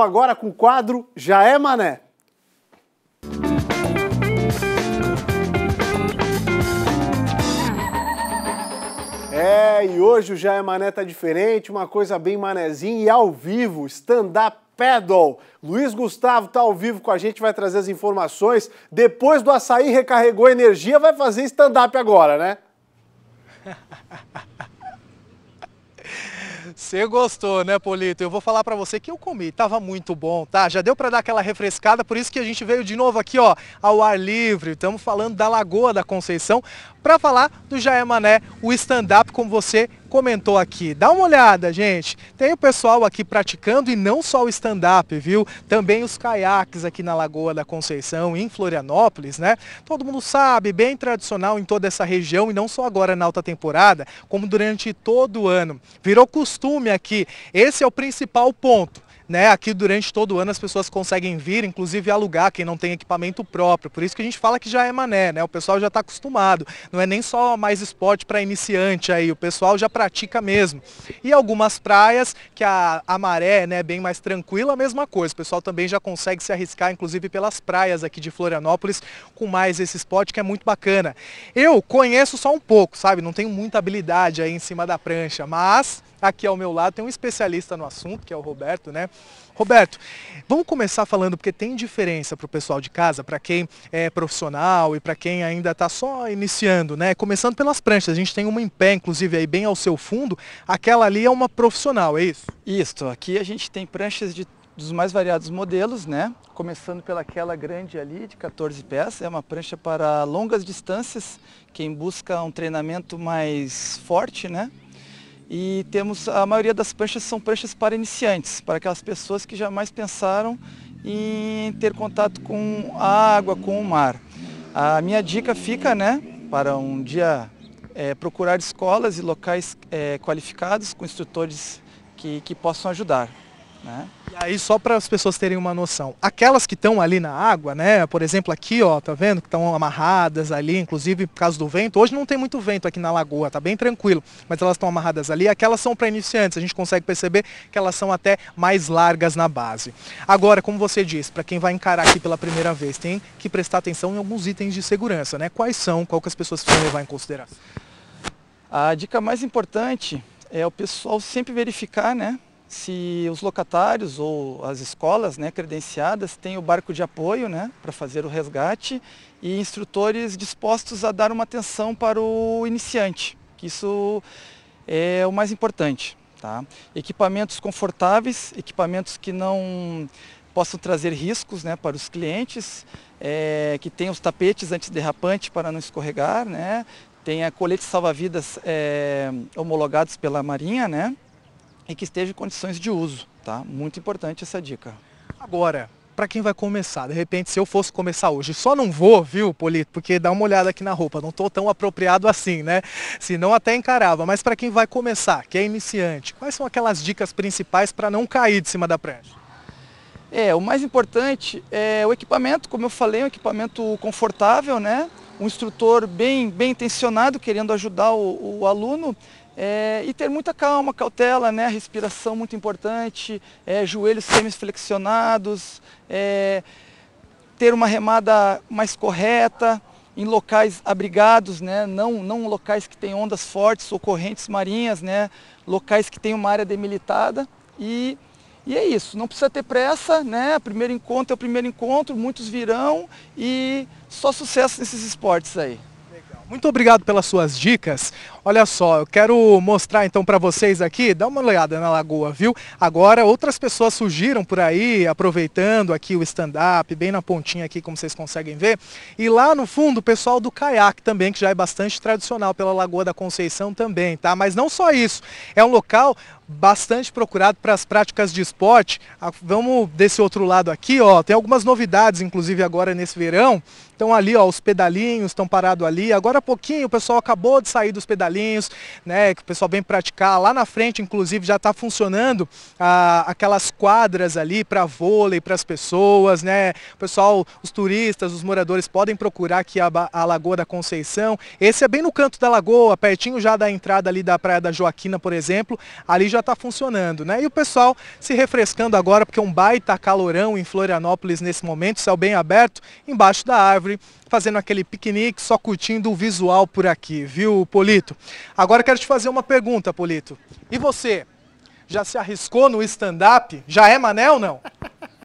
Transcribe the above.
Tipo, agora com o quadro Já é Mané. É, e hoje o Já é Mané tá diferente, uma coisa bem manézinha e ao vivo, stand-up pedal. Luiz Gustavo tá ao vivo com a gente, vai trazer as informações. Depois do açaí recarregou energia, vai fazer stand-up agora, né? Você gostou, né, Polito? Eu vou falar para você que eu comi, tava muito bom, tá? Já deu para dar aquela refrescada, por isso que a gente veio de novo aqui, ó, ao ar livre. Estamos falando da Lagoa da Conceição para falar do Jaé Mané, o stand-up, como você comentou aqui. Dá uma olhada, gente. Tem o pessoal aqui praticando e não só o stand-up, viu? Também os caiaques aqui na Lagoa da Conceição, em Florianópolis, né? Todo mundo sabe, bem tradicional em toda essa região e não só agora na alta temporada, como durante todo o ano. Virou costume aqui. Esse é o principal ponto. Né? Aqui durante todo o ano as pessoas conseguem vir, inclusive alugar quem não tem equipamento próprio. Por isso que a gente fala que já é mané, né? O pessoal já está acostumado. Não é nem só mais esporte para iniciante aí, o pessoal já pratica mesmo. E algumas praias que a, a maré né, é bem mais tranquila, a mesma coisa. O pessoal também já consegue se arriscar, inclusive pelas praias aqui de Florianópolis, com mais esse esporte que é muito bacana. Eu conheço só um pouco, sabe? Não tenho muita habilidade aí em cima da prancha, mas Aqui ao meu lado tem um especialista no assunto, que é o Roberto, né? Roberto, vamos começar falando, porque tem diferença para o pessoal de casa, para quem é profissional e para quem ainda está só iniciando, né? Começando pelas pranchas, a gente tem uma em pé, inclusive, aí bem ao seu fundo, aquela ali é uma profissional, é isso? Isso, aqui a gente tem pranchas de dos mais variados modelos, né? Começando pelaquela grande ali de 14 pés, é uma prancha para longas distâncias, quem busca um treinamento mais forte, né? E temos a maioria das pranchas são pranchas para iniciantes, para aquelas pessoas que jamais pensaram em ter contato com a água, com o mar. A minha dica fica, né, para um dia é, procurar escolas e locais é, qualificados com instrutores que, que possam ajudar. Né? E aí só para as pessoas terem uma noção, aquelas que estão ali na água, né? Por exemplo aqui, ó, tá vendo que estão amarradas ali, inclusive por causa do vento. Hoje não tem muito vento aqui na lagoa, tá bem tranquilo, mas elas estão amarradas ali. Aquelas são para iniciantes. A gente consegue perceber que elas são até mais largas na base. Agora, como você disse, para quem vai encarar aqui pela primeira vez, tem que prestar atenção em alguns itens de segurança, né? Quais são? Qual que as pessoas precisam levar em consideração? A dica mais importante é o pessoal sempre verificar, né? se os locatários ou as escolas né, credenciadas têm o barco de apoio né, para fazer o resgate e instrutores dispostos a dar uma atenção para o iniciante, que isso é o mais importante. Tá? Equipamentos confortáveis, equipamentos que não possam trazer riscos né, para os clientes, é, que tenham os tapetes antiderrapantes para não escorregar, né, tenha coletes salva-vidas é, homologados pela Marinha, né, e que esteja em condições de uso, tá? Muito importante essa dica. Agora, para quem vai começar, de repente, se eu fosse começar hoje, só não vou, viu, Polito, porque dá uma olhada aqui na roupa, não estou tão apropriado assim, né? Se não até encarava, mas para quem vai começar, que é iniciante, quais são aquelas dicas principais para não cair de cima da prancha? É, o mais importante é o equipamento, como eu falei, um equipamento confortável, né? um instrutor bem, bem intencionado, querendo ajudar o, o aluno é, e ter muita calma, cautela, né? respiração muito importante, é, joelhos semiflexionados, é, ter uma remada mais correta, em locais abrigados, né? não, não locais que tem ondas fortes ou correntes marinhas, né? locais que tem uma área demilitada. E, e é isso, não precisa ter pressa, né? primeiro encontro é o primeiro encontro, muitos virão e só sucesso nesses esportes aí. Muito obrigado pelas suas dicas. Olha só, eu quero mostrar então para vocês aqui, dá uma olhada na lagoa, viu? Agora outras pessoas surgiram por aí, aproveitando aqui o stand-up, bem na pontinha aqui, como vocês conseguem ver. E lá no fundo, o pessoal do caiaque também, que já é bastante tradicional pela Lagoa da Conceição também, tá? Mas não só isso, é um local bastante procurado para as práticas de esporte. Ah, vamos desse outro lado aqui, ó. Tem algumas novidades, inclusive agora nesse verão. Estão ali, ó, os pedalinhos estão parados ali. Agora há pouquinho o pessoal acabou de sair dos pedalinhos Galinhos, né, que o pessoal vem praticar. Lá na frente, inclusive, já está funcionando ah, aquelas quadras ali para vôlei, para as pessoas, né? O pessoal, os turistas, os moradores podem procurar aqui a, a Lagoa da Conceição. Esse é bem no canto da lagoa, pertinho já da entrada ali da Praia da Joaquina, por exemplo. Ali já está funcionando, né? E o pessoal se refrescando agora, porque um baita calorão em Florianópolis nesse momento, céu bem aberto, embaixo da árvore, fazendo aquele piquenique, só curtindo o visual por aqui, viu, Polito? Agora quero te fazer uma pergunta, Polito. E você? Já se arriscou no stand-up? Já é mané ou não?